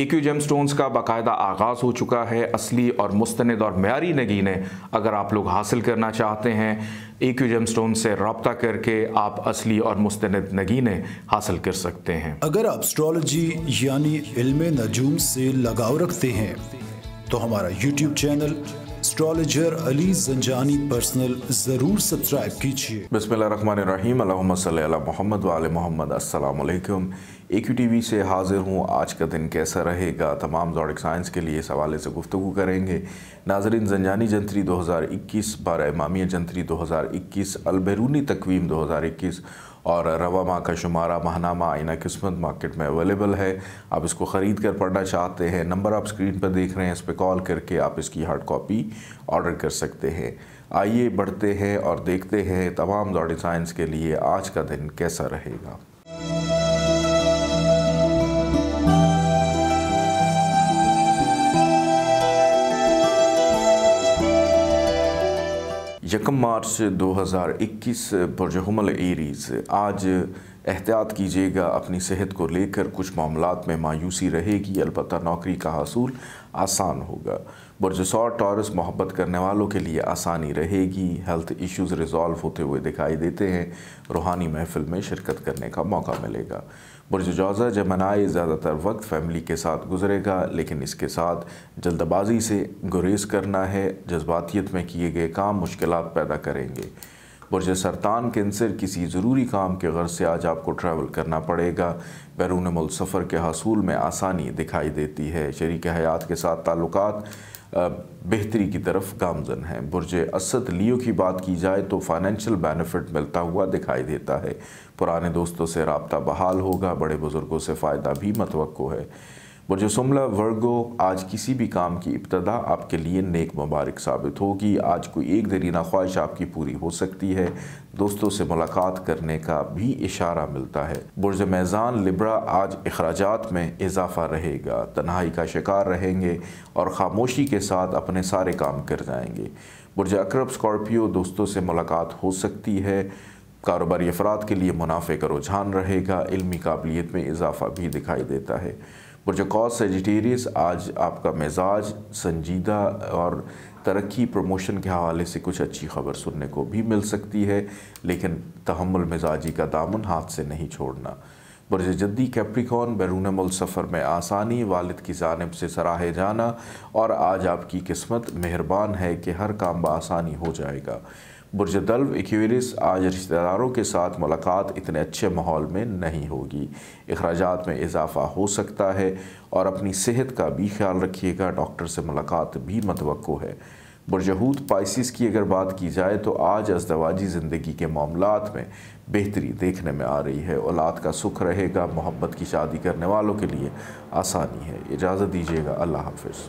एक GeM stones का बाकायदा आगाज़ हो चुका है असली और मुस्तंद और मैारी नगीने अगर आप लोग हासिल करना चाहते हैं एक जेम स्टोन से रबता करके आप असली और मुस्तंद नगीने हासिल कर सकते हैं अगर आप स्ट्रॉलोजी यानी इल्म नजूम से लगाव रखते हैं तो हमारा YouTube channel astrologer Ali Zanjani personal ज़रूर सब्सक्राइब कीजिए बिसमीम मोहम्मद वाल मोहम्मद असलकम ए क्यू टी वी से हाजिर हूँ आज का दिन कैसा रहेगा तमाम जॉडिक साइंस के लिए इस हवाले से गुफ्तु करेंगे नाजरीन जनजानी जंतरी 2021 बारह इमामिया जंतरी दो हज़ार इक्कीस अलबैरूनी तकवीम दो हज़ार इक्कीस और रवा माँ का शुमारा माहनामा आइना किस्मत मार्केट में अवेलेबल है आप इसको ख़रीद कर पढ़ना चाहते हैं नंबर आप स्क्रीन पर देख रहे हैं इस पर कॉल करके आप इसकी हार्ड कापी ऑर्डर कर सकते हैं आइए बढ़ते हैं और देखते हैं तमाम जॉडिक साइंस के लिए आज का दिन कैसा रहेगा यकम मार्च 2021 हजार इक्कीस पर ईरीज आज एहतियात कीजिएगा अपनी सेहत को लेकर कुछ मामला में मायूसी रहेगी अलबत् नौकरी का हासिल आसान होगा बुरजसौर टॉरस मोहब्बत करने वालों के लिए आसानी रहेगी हेल्थ इश्यूज रिजॉल्व होते हुए दिखाई देते हैं रूहानी महफिल में शिरकत करने का मौका मिलेगा बुरज बुरजौजा जमनाए ज़्यादातर वक्त फैमिली के साथ गुजरेगा लेकिन इसके साथ जल्दबाजी से गुरेज करना है जज्बातीत में किए गए काम मुश्किल पैदा करेंगे बुरज सरतान कैंसर किसी ज़रूरी काम के गर्ज से आज आपको ट्रैवल करना पड़ेगा बैरून मुल्क सफ़र के हासूल में आसानी दिखाई देती है शरीक हयात के साथ ताल्लुक बेहतरी की तरफ गामजन है बुरज असद लियो की बात की जाए तो फाइनेंशियल बेनिफिट मिलता हुआ दिखाई देता है पुराने दोस्तों से रबता बहाल होगा बड़े बुज़ुर्गों से फ़ायदा भी मतवक़ है बरजसमला वर्गो आज किसी भी काम की इब्तदा आपके लिए नेक मुबारक साबित होगी आज कोई एक दरीना ख्वाहिश आपकी पूरी हो सकती है दोस्तों से मुलाकात करने का भी इशारा मिलता है बुरज मैज़ान लिब्रा आज अखराज में इजाफा रहेगा तन्हाई का शिकार रहेंगे और ख़ामोशी के साथ अपने सारे काम कर जाएंगे बुरज अक्रब स्कॉर्पियो दोस्तों से मुलाकात हो सकती है कारोबारी अफराद के लिए मुनाफे का रुझान रहेगा इलमी काबिलियत में इजाफा भी दिखाई देता है बुरजकौस सजिटेरियस आज आपका मिजाज संजीदा और तरक्की प्रमोशन के हवाले से कुछ अच्छी खबर सुनने को भी मिल सकती है लेकिन तहमुल मिजाजी का दामन हाथ से नहीं छोड़ना बुरज जद्दी कैप्रिकॉन बैरून सफ़र में आसानी वालद की जानब से सराहे जाना और आज आपकी किस्मत मेहरबान है कि हर काम बसानी हो जाएगा बुरज दल्व इक्वेरिस आज रिश्तेदारों के साथ मुलाकात इतने अच्छे माहौल में नहीं होगी अखराज में इजाफा हो सकता है और अपनी सेहत का भी ख्याल रखिएगा डॉक्टर से मुलाकात भी मतवक़ है बुरजहूद पाइसिस की अगर बात की जाए तो आज अजदवाजी ज़िंदगी के मामलों में बेहतरी देखने में आ रही है औलाद का सुख रहेगा मोहब्बत की शादी करने वालों के लिए आसानी है इजाज़त दीजिएगा अल्लाह हाफ